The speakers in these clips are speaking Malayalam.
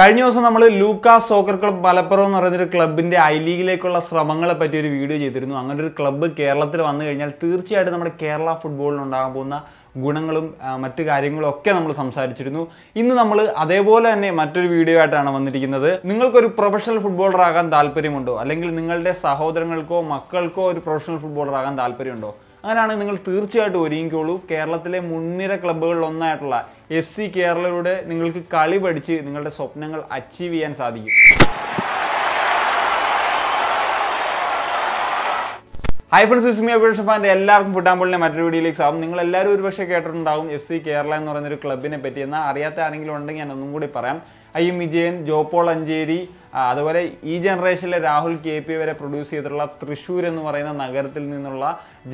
കഴിഞ്ഞ ദിവസം നമ്മൾ ലൂക്കാസ് സോക്കർ ക്ലബ് മലപ്പുറം എന്ന് പറയുന്നൊരു ക്ലബിൻ്റെ ഐ ലീഗിലേക്കുള്ള ശ്രമങ്ങളെ പറ്റി ഒരു വീഡിയോ ചെയ്തിരുന്നു അങ്ങനെ ഒരു ക്ലബ്ബ് കേരളത്തിൽ വന്നു കഴിഞ്ഞാൽ തീർച്ചയായിട്ടും നമ്മുടെ കേരള ഫുട്ബോളിൽ പോകുന്ന ഗുണങ്ങളും മറ്റു കാര്യങ്ങളും ഒക്കെ നമ്മൾ സംസാരിച്ചിരുന്നു ഇന്ന് നമ്മൾ അതേപോലെ തന്നെ മറ്റൊരു വീഡിയോ ആയിട്ടാണ് വന്നിരിക്കുന്നത് നിങ്ങൾക്കൊരു പ്രൊഫഷണൽ ഫുട്ബോളർ ആകാൻ താല്പര്യമുണ്ടോ അല്ലെങ്കിൽ നിങ്ങളുടെ സഹോദരങ്ങൾക്കോ മക്കൾക്കോ ഒരു പ്രൊഫഷണൽ ഫുട്ബോളർ ആകാൻ താല്പര്യമുണ്ടോ അങ്ങനെയാണെങ്കിൽ നിങ്ങൾ തീർച്ചയായിട്ടും ഒരുങ്ങിക്കോളൂ കേരളത്തിലെ മുൻനിര ക്ലബ്ബുകളിൽ ഒന്നായിട്ടുള്ള എഫ് സി കേരളയുടെ നിങ്ങൾക്ക് കളി പഠിച്ച് നിങ്ങളുടെ സ്വപ്നങ്ങൾ അച്ചീവ് ചെയ്യാൻ സാധിക്കും ഹൈ ഫ്രണ്ട്സ് ഇസ്മിയ ഫാൻ്റെ എല്ലാവർക്കും ഫുട്ബോളിനെ മറ്റൊരു വീഡിയോയിലേക്ക് സ്വാഗതം നിങ്ങൾ എല്ലാവരും പക്ഷേ കേട്ടിട്ടുണ്ടാവും എഫ് സി കേരള എന്ന് പറയുന്ന ഒരു ക്ലബിനെ പറ്റി എന്നാൽ അറിയാത്ത ആരെങ്കിലും ഉണ്ടെങ്കിൽ ഞാൻ ഒന്നും കൂടി പറയാം ഐ എം വിജയൻ ജോപ്പോൾ അഞ്ചേരി അതുപോലെ ഈ ജനറേഷനിലെ രാഹുൽ കെ പി വരെ പ്രൊഡ്യൂസ് ചെയ്തിട്ടുള്ള തൃശ്ശൂർ എന്ന് പറയുന്ന നഗരത്തിൽ നിന്നുള്ള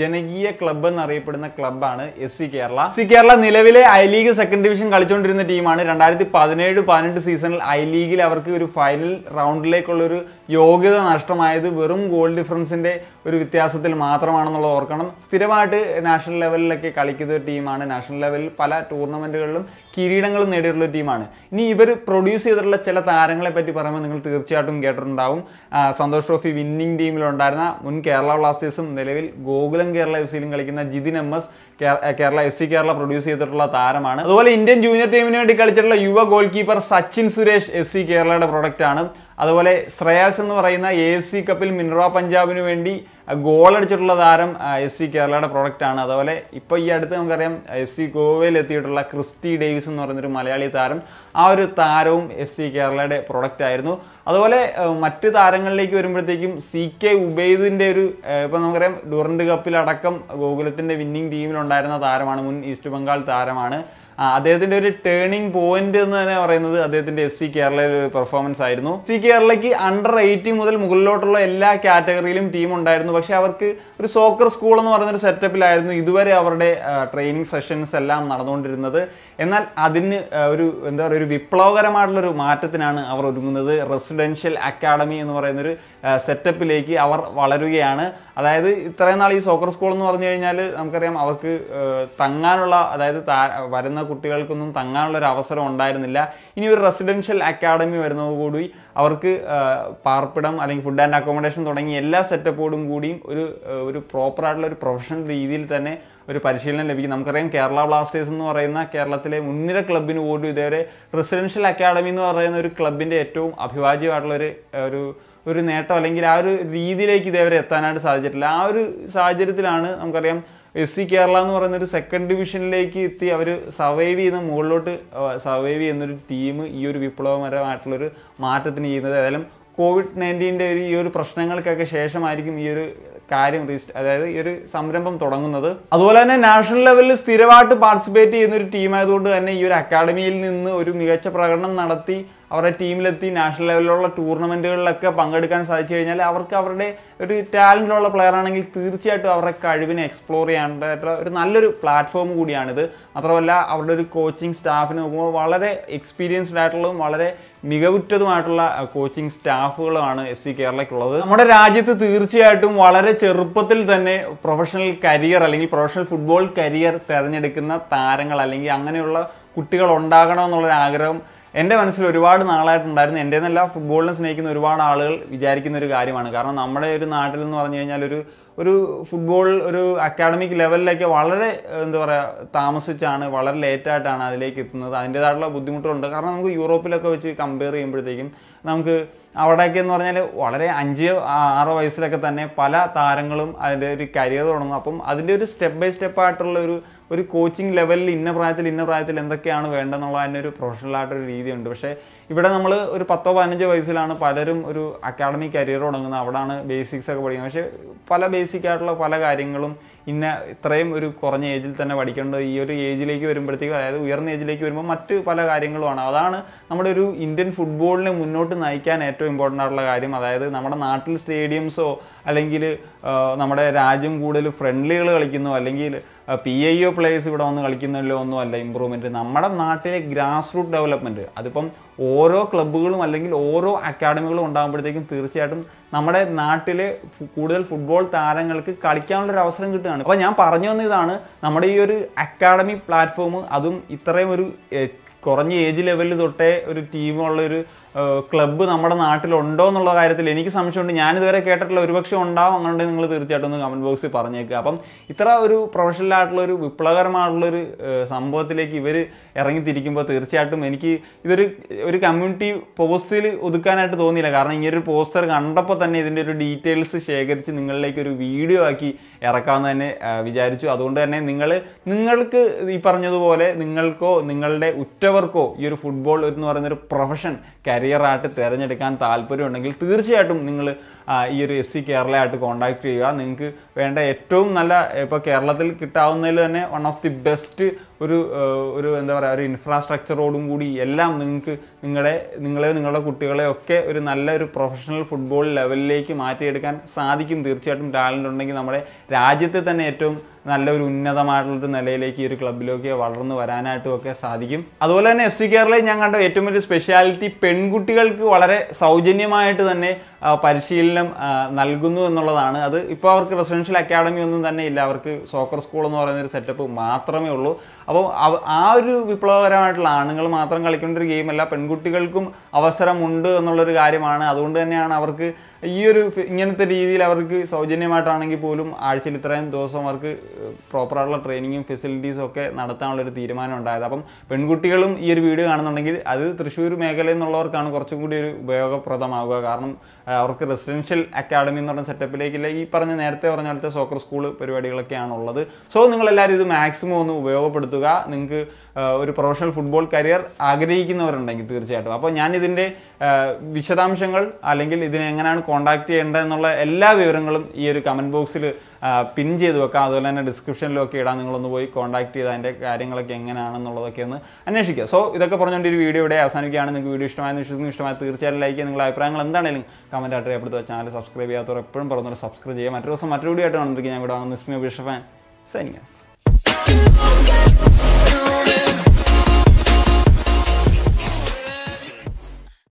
ജനകീയ ക്ലബ്ബ് എന്നറിയപ്പെടുന്ന ക്ലബ്ബാണ് F C Kerala C Kerala നിലവിലെ ഐ ലീഗ് സെക്കൻഡ് ഡിവിഷൻ കളിച്ചുകൊണ്ടിരുന്ന ടീമാണ് രണ്ടായിരത്തി പതിനേഴ് പതിനെട്ട് സീസണിൽ ഐ ലീഗിൽ അവർക്ക് ഒരു ഫൈനൽ റൗണ്ടിലേക്കുള്ള ഒരു യോഗ്യത നഷ്ടമായത് വെറും ഗോൾ ഡിഫറൻസിന്റെ ഒരു വ്യത്യാസത്തിൽ മാത്രമാണെന്നുള്ളത് ഓർക്കണം സ്ഥിരമായിട്ട് നാഷണൽ ലെവലിലൊക്കെ കളിക്കുന്ന ടീമാണ് നാഷണൽ ലെവലിൽ പല ടൂർണമെന്റുകളിലും കിരീടങ്ങളും നേടിയിട്ടുള്ള ടീമാണ് ഇനി ഇവർ പ്രൊഡ്യൂസ് ചെയ്തിട്ടുള്ള ചില താരങ്ങളെ പറ്റി പറയുമ്പോൾ നിങ്ങൾ തീർച്ചയായിട്ടും കേട്ടിട്ടുണ്ടാവും സന്തോഷ് ട്രോഫി വിന്നിംഗ് ടീമിലുണ്ടായിരുന്ന മുൻ കേരള ബ്ലാസ്റ്റേഴ്സും നിലവിൽ ഗോകുലം കേരള എഫ് സിയിലും കളിക്കുന്ന Jithin M S Kerala F C Kerala produce ചെയ്തിട്ടുള്ള താരമാണ് അതുപോലെ ഇന്ത്യൻ ജൂനിയർ ടീമിന് വേണ്ടി കളിച്ചിട്ടുള്ള യുവ goalkeeper Sachin Suresh F C കേരളയുടെ പ്രൊഡക്റ്റാണ് അതുപോലെ ശ്രേയാസ് എന്ന് പറയുന്ന എ എഫ് സി കപ്പിൽ മിനർവ പഞ്ചാബിന് വേണ്ടി ഗോൾ അടിച്ചിട്ടുള്ള താരം എഫ് സി കേരളയുടെ പ്രൊഡക്റ്റാണ് അതുപോലെ ഇപ്പോൾ ഈ അടുത്ത് നമുക്കറിയാം എഫ് സി ഗോവയിൽ എത്തിയിട്ടുള്ള ക്രിസ്റ്റി ഡേവിസ് എന്ന് പറയുന്നൊരു മലയാളി താരം ആ ഒരു താരവും എഫ് സി കേരളയുടെ പ്രൊഡക്റ്റായിരുന്നു അതുപോലെ മറ്റ് താരങ്ങളിലേക്ക് വരുമ്പോഴത്തേക്കും സി കെ ഉബൈദിൻ്റെ ഒരു ഇപ്പോൾ നമുക്കറിയാം ഡുറൻഡ് കപ്പിലടക്കം ഗോകുലത്തിൻ്റെ വിന്നിംഗ് ടീമിലുണ്ടായിരുന്ന താരമാണ് മുൻ ഈസ്റ്റ് ബംഗാൾ താരമാണ് അദ്ദേഹത്തിന്റെ ഒരു ടേണിംഗ് പോയിന്റ് എന്ന് തന്നെ പറയുന്നത് അദ്ദേഹത്തിന്റെ എഫ് സി കേരളയിലെ ഒരു പെർഫോമൻസ് ആയിരുന്നു സി കേരളയ്ക്ക് അണ്ടർ എയ്റ്റി മുതൽ മുകളിലോട്ടുള്ള എല്ലാ കാറ്റഗറിയിലും ടീം ഉണ്ടായിരുന്നു പക്ഷെ അവർക്ക് ഒരു സോക്കർ സ്കൂൾ എന്ന് പറയുന്ന ഒരു സെറ്റപ്പിലായിരുന്നു ഇതുവരെ അവരുടെ ട്രെയിനിങ് സെഷൻസ് എല്ലാം നടന്നുകൊണ്ടിരുന്നത് എന്നാൽ അതിന് ഒരു എന്താ പറയുക ഒരു വിപ്ലവകരമായിട്ടുള്ള ഒരു മാറ്റത്തിനാണ് അവർ ഒരുങ്ങുന്നത് റെസിഡൻഷ്യൽ അക്കാഡമി എന്ന് പറയുന്ന ഒരു സെറ്റപ്പിലേക്ക് അവർ വളരുകയാണ് അതായത് ഇത്രയും നാൾ ഈ സോക്കർ സ്കൂൾ എന്ന് പറഞ്ഞു കഴിഞ്ഞാൽ നമുക്കറിയാം അവർക്ക് തങ്ങാനുള്ള അതായത് വരുന്ന കുട്ടികൾക്കൊന്നും തങ്ങാനുള്ള ഒരു അവസരം ഉണ്ടായിരുന്നില്ല ഇനി ഒരു റെസിഡൻഷ്യൽ അക്കാഡമി വരുന്നതോടുകൂടി അവർക്ക് പാർപ്പിടം അല്ലെങ്കിൽ ഫുഡ് ആൻഡ് അക്കോമഡേഷൻ തുടങ്ങി എല്ലാ സെറ്റപ്പോടും കൂടിയും ഒരു ഒരു പ്രോപ്പറായിട്ടുള്ള ഒരു പ്രൊഫഷണൽ രീതിയിൽ തന്നെ ഒരു പരിശീലനം ലഭിക്കും നമുക്കറിയാം കേരള ബ്ലാസ്റ്റേഴ്സ് എന്ന് പറയുന്ന കേരളത്തിലെ മുൻനിര ക്ലബിന് പോലും ഇതേവരെ റെസിഡൻഷ്യൽ അക്കാഡമി എന്ന് പറയുന്ന ഒരു ക്ലബിൻ്റെ ഏറ്റവും അഭിവാജ്യമായിട്ടുള്ള ഒരു ഒരു നേട്ടം അല്ലെങ്കിൽ ആ ഒരു രീതിയിലേക്ക് ഇതേവരെ എത്താനായിട്ട് സാധിച്ചിട്ടില്ല ആ ഒരു സാഹചര്യത്തിലാണ് നമുക്കറിയാം എഫ് സി കേരള എന്ന് പറയുന്ന ഒരു സെക്കൻഡ് ഡിവിഷനിലേക്ക് എത്തി അവർ സർവൈവ് ചെയ്യുന്ന മുകളിലോട്ട് സർവൈവ് ചെയ്യുന്നൊരു ടീം ഈ ഒരു വിപ്ലവപരമായിട്ടുള്ളൊരു മാറ്റത്തിന് ചെയ്യുന്നത് ഏതായാലും കോവിഡ് നയൻറ്റീൻ്റെ ഒരു ഈ ഒരു പ്രശ്നങ്ങൾക്കൊക്കെ ശേഷമായിരിക്കും ഈ ഒരു കാര്യം റീസ്റ്റ് അതായത് ഈ ഒരു സംരംഭം തുടങ്ങുന്നത് അതുപോലെ തന്നെ നാഷണൽ ലെവലിൽ സ്ഥിരമായിട്ട് പാർട്ടിസിപ്പേറ്റ് ചെയ്യുന്ന ഒരു ടീമായതുകൊണ്ട് തന്നെ ഈ ഒരു അക്കാഡമിയിൽ നിന്ന് ഒരു മികച്ച പ്രകടനം നടത്തി അവരുടെ ടീമിലെത്തി നാഷണൽ ലെവലിലുള്ള ടൂർണമെൻറ്റുകളിലൊക്കെ പങ്കെടുക്കാൻ സാധിച്ചു കഴിഞ്ഞാൽ അവർക്ക് അവരുടെ ഒരു ടാലൻറ്റുള്ള പ്ലെയർ ആണെങ്കിൽ തീർച്ചയായിട്ടും അവരുടെ കഴിവിനെ എക്സ്പ്ലോർ ചെയ്യേണ്ട ഒരു നല്ലൊരു പ്ലാറ്റ്ഫോം കൂടിയാണിത് മാത്രമല്ല അവരുടെ ഒരു കോച്ചിങ് സ്റ്റാഫിനെ നോക്കുമ്പോൾ വളരെ എക്സ്പീരിയൻസ്ഡ് ആയിട്ടുള്ളതും വളരെ മികവുറ്റതുമായിട്ടുള്ള കോച്ചിങ് സ്റ്റാഫുകളാണ് എഫ് സി കേരളയ്ക്കുള്ളത് നമ്മുടെ രാജ്യത്ത് തീർച്ചയായിട്ടും വളരെ ചെറുപ്പത്തിൽ തന്നെ പ്രൊഫഷണൽ കരിയർ അല്ലെങ്കിൽ പ്രൊഫഷണൽ ഫുട്ബോൾ കരിയർ തിരഞ്ഞെടുക്കുന്ന താരങ്ങൾ അല്ലെങ്കിൽ അങ്ങനെയുള്ള കുട്ടികൾ ഉണ്ടാകണമെന്നുള്ളൊരാഗ്രഹം ആഗ്രഹം എൻ്റെ മനസ്സിൽ ഒരുപാട് നാളായിട്ടുണ്ടായിരുന്നു എൻ്റെ എന്നല്ല ഫുട്ബോളിനെ സ്നേഹിക്കുന്ന ഒരുപാട് ആളുകൾ വിചാരിക്കുന്ന ഒരു കാര്യമാണ് കാരണം നമ്മുടെ ഒരു നാട്ടിൽ എന്ന് പറഞ്ഞു കഴിഞ്ഞാൽ ഒരു ഒരു ഫുട്ബോൾ ഒരു അക്കാഡമിക് ലെവലിലേക്ക് വളരെ എന്താ പറയുക താമസിച്ചാണ് വളരെ ലേറ്റായിട്ടാണ് അതിലേക്ക് എത്തുന്നത് അതിൻ്റേതായിട്ടുള്ള ബുദ്ധിമുട്ടുകളുണ്ട് കാരണം നമുക്ക് യൂറോപ്പിലൊക്കെ വെച്ച് കമ്പയർ ചെയ്യുമ്പോഴത്തേക്കും നമുക്ക് അവിടെയൊക്കെ എന്ന് പറഞ്ഞാൽ വളരെ അഞ്ച് ആറോ വയസ്സിലൊക്കെ തന്നെ പല താരങ്ങളും അതിൻ്റെ ഒരു കരിയർ തുടങ്ങും അപ്പം അതിൻ്റെ ഒരു സ്റ്റെപ്പ് ബൈ സ്റ്റെപ്പ് ആയിട്ടുള്ള ഒരു ഒരു കോച്ചിങ് ലെവലിൽ ഇന്ന പ്രായത്തിൽ ഇന്ന പ്രായത്തിൽ എന്തൊക്കെയാണ് വേണ്ടതെന്നുള്ള അതിൻ്റെ ഒരു പ്രൊഫഷണലായിട്ടൊരു രീതിയുണ്ട് പക്ഷേ ഇവിടെ നമ്മൾ ഒരു പത്തോ പതിനഞ്ചോ വയസ്സിലാണ് പലരും ഒരു അക്കാഡമിക് കരിയർ തുടങ്ങുന്നത് അവിടെയാണ് ബേസിക്സ് ഒക്കെ പഠിക്കുന്നത് പക്ഷേ പല ബേസിക് ആയിട്ടുള്ള പല കാര്യങ്ങളും ഇന്ന ഇത്രയും ഒരു കുറഞ്ഞ ഏജിൽ തന്നെ പഠിക്കേണ്ടത് ഈ ഒരു ഏജിലേക്ക് വരുമ്പോഴത്തേക്കും അതായത് ഉയർന്ന ഏജിലേക്ക് വരുമ്പോൾ മറ്റ് പല കാര്യങ്ങളുമാണ് അതാണ് നമ്മുടെ ഒരു ഇന്ത്യൻ ഫുട്ബോളിനെ മുന്നോട്ട് നയിക്കാൻ ഏറ്റവും ഇമ്പോർട്ടൻ്റ് ആയിട്ടുള്ള കാര്യം അതായത് നമ്മുടെ നാട്ടിൽ സ്റ്റേഡിയംസോ അല്ലെങ്കിൽ നമ്മുടെ രാജ്യം കൂടുതൽ ഫ്രണ്ട്ലികൾ കളിക്കുന്നു അല്ലെങ്കിൽ പി ഐ ഒ പ്ലേയേഴ്സ് ഇവിടെ വന്ന് കളിക്കുന്നല്ലോ ഒന്നും അല്ല ഇമ്പ്രൂവ്മെൻറ്റ് നമ്മുടെ നാട്ടിലെ ഗ്രാസ് റൂട്ട് ഡെവലപ്മെൻറ്റ് അതിപ്പം ഓരോ ക്ലബ്ബുകളും അല്ലെങ്കിൽ ഓരോ അക്കാഡമികളും ഉണ്ടാകുമ്പോഴത്തേക്കും തീർച്ചയായിട്ടും നമ്മുടെ നാട്ടിലെ കൂടുതൽ ഫുട്ബോൾ താരങ്ങൾക്ക് കളിക്കാനുള്ളൊരു ഒരു അവസരം കിട്ടുകയാണ് അപ്പോൾ ഞാൻ പറഞ്ഞു വന്ന ഇതാണ് നമ്മുടെ ഈ ഒരു അക്കാഡമി പ്ലാറ്റ്ഫോം അതും ഇത്രയും ഒരു കുറഞ്ഞ ഏജ് ലെവലിൽ തൊട്ടേ ഒരു ടീമുള്ളൊരു ഒരു ക്ലബ്ബ് നമ്മുടെ നാട്ടിലുണ്ടോ എന്നുള്ള കാര്യത്തിൽ എനിക്ക് സംശയമുണ്ട് ഞാനിതുവരെ കേട്ടിട്ടില്ല ഒരുപക്ഷെ ഉണ്ടാവും അങ്ങനെയുണ്ടെങ്കിൽ നിങ്ങൾ തീർച്ചയായിട്ടും ഒന്ന് കമൻറ്റ് ബോക്സിൽ പറഞ്ഞേക്കുക അപ്പം ഇത്ര ഒരു പ്രൊഫഷണൽ ആയിട്ടുള്ള ഒരു വിപ്ലവകരമായിട്ടുള്ള ഒരു സംഭവത്തിലേക്ക് ഇവർ ഇറങ്ങിത്തിരിക്കുമ്പോൾ തീർച്ചയായിട്ടും എനിക്ക് ഇതൊരു ഒരു കമ്മ്യൂണിറ്റി പോസ്റ്റിൽ ഒതുക്കാനായിട്ട് തോന്നിയില്ല കാരണം ഇങ്ങനൊരു പോസ്റ്റർ കണ്ടപ്പോൾ തന്നെ ഇതിൻ്റെ ഒരു ഡീറ്റെയിൽസ് ശേഖരിച്ച് നിങ്ങളിലേക്ക് ഒരു വീഡിയോ ആക്കി ഇറക്കാമെന്ന് തന്നെ വിചാരിച്ചു അതുകൊണ്ട് തന്നെ നിങ്ങൾ നിങ്ങൾക്ക് ഈ പറഞ്ഞതുപോലെ നിങ്ങൾക്കോ നിങ്ങളുടെ ഉറ്റവർ മറ്റുള്ളവർക്കോ ഈ ഒരു ഫുട്ബോൾ എന്ന് പറയുന്നൊരു പ്രൊഫഷൻ കരിയറായിട്ട് തിരഞ്ഞെടുക്കാൻ താല്പര്യമുണ്ടെങ്കിൽ തീർച്ചയായിട്ടും നിങ്ങൾ ഈ ഒരു എഫ് സി കേരളയായിട്ട് കോൺടാക്ട് ചെയ്യുക നിങ്ങൾക്ക് വേണ്ട ഏറ്റവും നല്ല ഇപ്പോൾ കേരളത്തിൽ കിട്ടാവുന്നതിൽ തന്നെ വൺ ഓഫ് ദി ബെസ്റ്റ് ഒരു ഒരു എന്താ പറയുക ഒരു ഇൻഫ്രാസ്ട്രക്ചറോടും കൂടി എല്ലാം നിങ്ങൾക്ക് നിങ്ങളെ നിങ്ങളെ നിങ്ങളുടെ കുട്ടികളെ ഒക്കെ ഒരു നല്ല ഒരു പ്രൊഫഷണൽ ഫുട്ബോൾ ലെവലിലേക്ക് മാറ്റിയെടുക്കാൻ സാധിക്കും തീർച്ചയായിട്ടും ടാലൻ്റ് ഉണ്ടെങ്കിൽ നമ്മുടെ രാജ്യത്തെ തന്നെ ഏറ്റവും നല്ലൊരു ഉന്നതമായിട്ടുള്ളൊരു നിലയിലേക്ക് ഈ ഒരു ക്ലബിലൊക്കെ വളർന്നു വരാനായിട്ടും ഒക്കെ സാധിക്കും അതുപോലെ തന്നെ എഫ് സി കേരളയിൽ ഞാൻ കണ്ട ഏറ്റവും വലിയ സ്പെഷ്യാലിറ്റി പെൺകുട്ടികൾക്ക് വളരെ സൗജന്യമായിട്ട് തന്നെ പരിശീലനം നൽകുന്നു എന്നുള്ളതാണ് അത് ഇപ്പോൾ അവർക്ക് റെസിഡൻഷ്യൽ അക്കാഡമി ഒന്നും തന്നെ ഇല്ല അവർക്ക് സോക്കർ സ്കൂൾ എന്ന് പറയുന്ന ഒരു സെറ്റപ്പ് മാത്രമേ ഉള്ളൂ അപ്പോൾ ആ ഒരു വിപ്ലവകരമായിട്ടുള്ള ആണുങ്ങൾ മാത്രം കളിക്കേണ്ട ഒരു ഗെയിമല്ല പെൺകുട്ടികൾക്കും അവസരമുണ്ട് എന്നുള്ളൊരു കാര്യമാണ് അതുകൊണ്ട് തന്നെയാണ് അവർക്ക് ഈ ഒരു ഇങ്ങനത്തെ രീതിയിൽ അവർക്ക് സൗജന്യമായിട്ടാണെങ്കിൽ പോലും ആഴ്ചയിൽ ഇത്രയും ദിവസം അവർക്ക് പ്രോപ്പറായിട്ടുള്ള ട്രെയിനിങ്ങും ഫെസിലിറ്റീസും ഒക്കെ നടത്താനുള്ളൊരു തീരുമാനം ഉണ്ടായത് അപ്പം പെൺകുട്ടികളും ഈ ഒരു വീഡിയോ കാണുന്നുണ്ടെങ്കിൽ അത് തൃശ്ശൂർ മേഖലയിൽ നിന്നുള്ളവർക്കാണ് കുറച്ചും കൂടി ഒരു ഉപയോഗപ്രദമാവുക കാരണം അവർക്ക് റെസിഡൻഷ്യൽ അക്കാഡമി എന്ന് പറഞ്ഞ സെറ്റപ്പിലേക്കില്ല ഈ പറഞ്ഞ നേരത്തെ പറഞ്ഞ പോലത്തെ സോക്കർ സ്കൂൾ പരിപാടികളൊക്കെയാണ് ഉള്ളത് സോ നിങ്ങളെല്ലാവരും ഇത് മാക്സിമം ഒന്ന് ഉപയോഗപ്പെടുത്തുക നിങ്ങൾക്ക് ഒരു പ്രൊഫഷണൽ ഫുട്ബോൾ കരിയർ ആഗ്രഹിക്കുന്നവരുണ്ടെങ്കിൽ തീർച്ചയായിട്ടും അപ്പോൾ ഞാൻ ഇതിൻ്റെ വിശദാംശങ്ങൾ അല്ലെങ്കിൽ ഇതിനെ എങ്ങനെയാണ് കോൺടാക്ട് ചെയ്യേണ്ടത് എന്നുള്ള എല്ലാ വിവരങ്ങളും ഈ ഒരു കമൻറ്റ് ബോക്സിൽ പിൻ ചെയ്ത് വെക്കാം അതുപോലെ തന്നെ ഡിസ്ക്രിപ്ഷനിലൊക്കെ ഇടാൻ നിങ്ങളൊന്ന് പോയി കോൺടാക്ട് ചെയ്ത് അതിൻ്റെ കാര്യങ്ങളൊക്കെ എങ്ങനെയാണെന്നുള്ളതൊക്കെ ഒന്ന് അന്വേഷിക്കുക സോ ഇതൊക്കെ പറഞ്ഞുകൊണ്ട് ഒരു വീഡിയോ ഇവിടെ അവസാനിക്കുകയാണ് നിങ്ങൾക്ക് വീഡിയോ ഇഷ്ടമായെന്ന് വിശ്വസിക്കുന്നു ഇഷ്ടമായ തീർച്ചയായിട്ടും ലൈക്ക് ചെയ്യുക നിങ്ങളുടെ അഭിപ്രായങ്ങൾ എന്താണെങ്കിലും കമൻറ്റ് ആയിട്ട് രേപ്പെടുത്തുക ചാനൽ സബ്സ്ക്രൈബ് ചെയ്യാത്തവർ എപ്പോഴും പറഞ്ഞവർ സബ്സ്ക്രൈബ് ചെയ്യുക മറ്റൊരു ദിവസം മറ്റൊരു വീഡിയോ ആയിട്ട് കണ്ടിരിക്കും ഞാൻ ഇവിടെ നിസ്മി അഭിഷ ഫാൻ സൈനിക